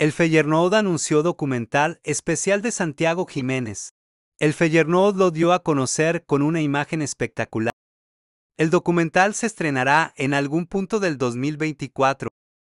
El Feyenoord anunció documental especial de Santiago Jiménez. El Feyenoord lo dio a conocer con una imagen espectacular. El documental se estrenará en algún punto del 2024.